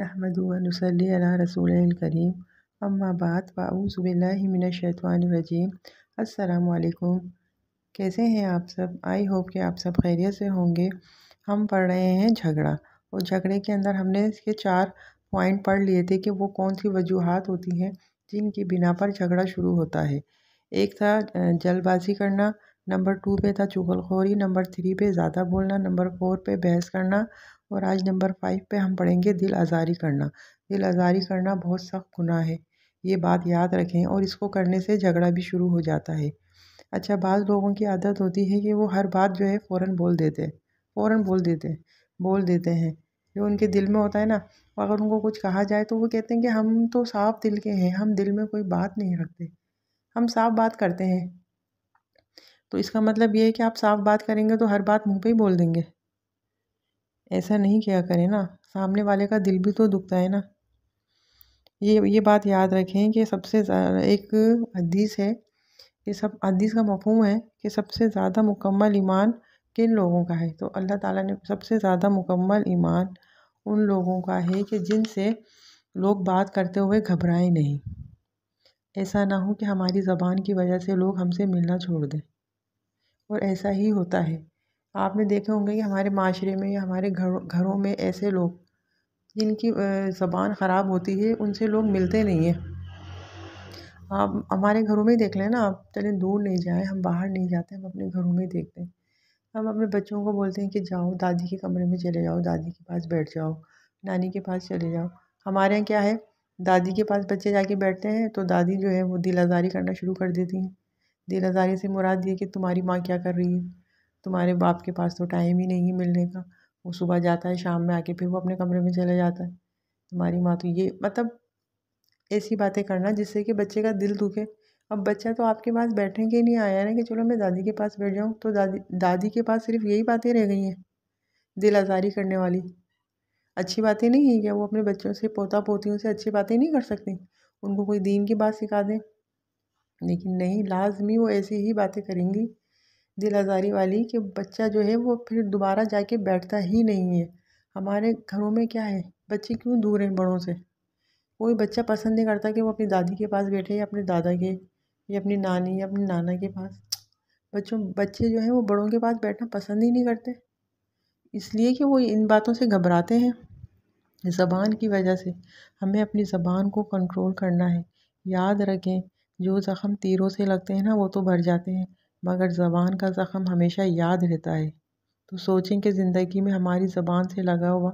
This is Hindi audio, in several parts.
नहमदनसोलकरीम अम्माबात पाऊज़बिल्लिमिनशैतवानरजीम अल्लाम कैसे हैं आप सब आई होप कि आप सब खैरियत से होंगे हम पढ़ रहे हैं झगड़ा और झगड़े के अंदर हमने इसके चार पॉइंट पढ़ लिए थे कि वो कौन सी वजूहत होती हैं जिनकी बिना पर झगड़ा शुरू होता है एक था जल्दबाजी करना नंबर टू पे था चुगलखोरी नंबर थ्री पे ज़्यादा बोलना नंबर फोर पे बहस करना और आज नंबर फाइव पे हम पढ़ेंगे दिल आज़ारी करना दिल आज़ारी करना बहुत सख्त गुनाह है ये बात याद रखें और इसको करने से झगड़ा भी शुरू हो जाता है अच्छा बाज़ लोगों की आदत होती है कि वो हर बात जो है फ़ौर बोल देते फ़ौर बोल देते बोल देते हैं जो उनके दिल में होता है ना अगर उनको कुछ कहा जाए तो वो कहते हैं कि हम तो साफ दिल के हैं हम दिल में कोई बात नहीं रखते हम साफ बात करते हैं तो इसका मतलब ये है कि आप साफ बात करेंगे तो हर बात मुंह पे ही बोल देंगे ऐसा नहीं किया करें ना सामने वाले का दिल भी तो दुखता है ना ये ये बात याद रखें कि सबसे एक हदीस है ये सब हदीस का मफहम है कि सबसे ज़्यादा मुकम्मल ईमान किन लोगों का है तो अल्लाह ताला ने सबसे ज़्यादा मुकम्मल ईमान उन लोगों का है कि जिनसे लोग बात करते हुए घबराएं नहीं ऐसा ना हो कि हमारी ज़बान की वजह से लोग हमसे मिलना छोड़ दें और ऐसा ही होता है आपने देखे होंगे कि हमारे माशरे में या हमारे घर घरों में ऐसे लोग जिनकी ज़बान ख़राब होती है उनसे लोग मिलते नहीं हैं आप हमारे घरों में ही देख लें ना आप चलें दूर नहीं जाएं हम बाहर नहीं जाते हम अपने घरों में देखते हैं हम अपने बच्चों को बोलते हैं कि जाओ दादी के कमरे में चले जाओ दादी के पास बैठ जाओ नानी के पास चले जाओ हमारे यहाँ क्या है दादी के पास बच्चे जाके बैठते हैं तो दादी जो है वो दिल करना शुरू कर देती हैं दिल आज़ारी से मुराद ये कि तुम्हारी माँ क्या कर रही है तुम्हारे बाप के पास तो टाइम ही नहीं है मिलने का वो सुबह जाता है शाम में आके फिर वो अपने कमरे में चला जाता है तुम्हारी माँ तो ये मतलब ऐसी बातें करना जिससे कि बच्चे का दिल दुखे अब बच्चा तो आपके पास बैठने के नहीं आया ना कि चलो मैं दादी के पास बैठ जाऊँ तो दादी दादी के पास सिर्फ यही बातें रह गई हैं दिल आज़ारी करने वाली अच्छी बातें नहीं है क्या वो अपने बच्चों से पोता पोतियों से अच्छी बातें नहीं कर सकती उनको कोई दीन की बात सिखा दें लेकिन नहीं लाजमी वो ऐसी ही बातें करेंगी दिल आज़ारी वाली कि बच्चा जो है वो फिर दोबारा जाके बैठता ही नहीं है हमारे घरों में क्या है बच्चे क्यों दूर हैं बड़ों से कोई बच्चा पसंद नहीं करता कि वो अपनी दादी के पास बैठे या अपने दादा के या अपनी नानी या अपने नाना के पास बच्चों बच्चे जो हैं वो बड़ों के पास बैठना पसंद ही नहीं करते इसलिए कि वो इन बातों से घबराते हैं ज़बान की वजह से हमें अपनी ज़बान को कंट्रोल करना है याद रखें जो ज़ख़म तीरों से लगते हैं ना वो तो भर जाते हैं मगर ज़बान का ज़ख़म हमेशा याद रहता है तो सोचें कि ज़िंदगी में हमारी ज़बान से लगा हुआ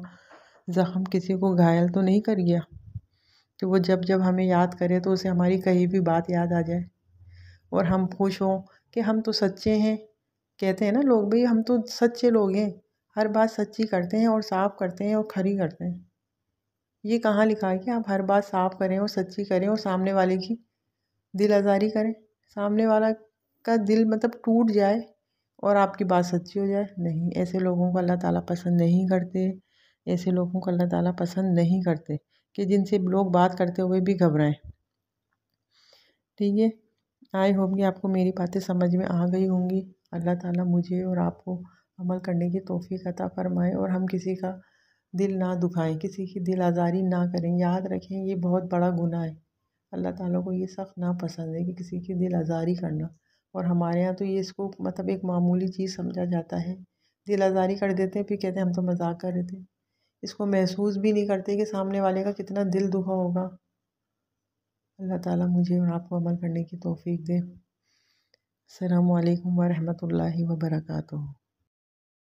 ज़ख़म किसी को घायल तो नहीं कर गया कि तो वो जब जब हमें याद करे तो उसे हमारी कहीं भी बात याद आ जाए और हम खुश हों कि हम तो सच्चे हैं कहते हैं ना लोग भाई हम तो सच्चे लोग हैं हर बात सच्ची करते हैं और साफ करते हैं और खरी करते हैं ये कहाँ लिखा है कि आप हर बात साफ करें और सच्ची करें और सामने वाले की दिल आज़ारी करें सामने वाला का दिल मतलब टूट जाए और आपकी बात सच्ची हो जाए नहीं ऐसे लोगों को अल्लाह ताला पसंद नहीं करते ऐसे लोगों को अल्लाह ताला पसंद नहीं करते कि जिनसे लोग बात करते हुए भी घबराएं ठीक है आई होप कि आपको मेरी बातें समझ में आ गई होंगी अल्लाह ताला मुझे और आपको अमल करने की तोहफ़ी अता फ़रमाएँ और हम किसी का दिल ना दुखाएँ किसी की दिल आज़ारी ना करें याद रखें ये बहुत बड़ा गुनाह है अल्लाह ताला को ये सख्त नापसंद है कि किसी की दिल आज़ारी करना और हमारे यहाँ तो ये इसको मतलब एक मामूली चीज़ समझा जाता है दिल आज़ारी कर देते हैं फिर कहते हैं हम तो मजाक कर रहे थे इसको महसूस भी नहीं करते कि सामने वाले का कितना दिल दुखा होगा अल्लाह ताला मुझे और आपको अमल करने की तोफ़ी दे अल्लाम वरहमल वर्का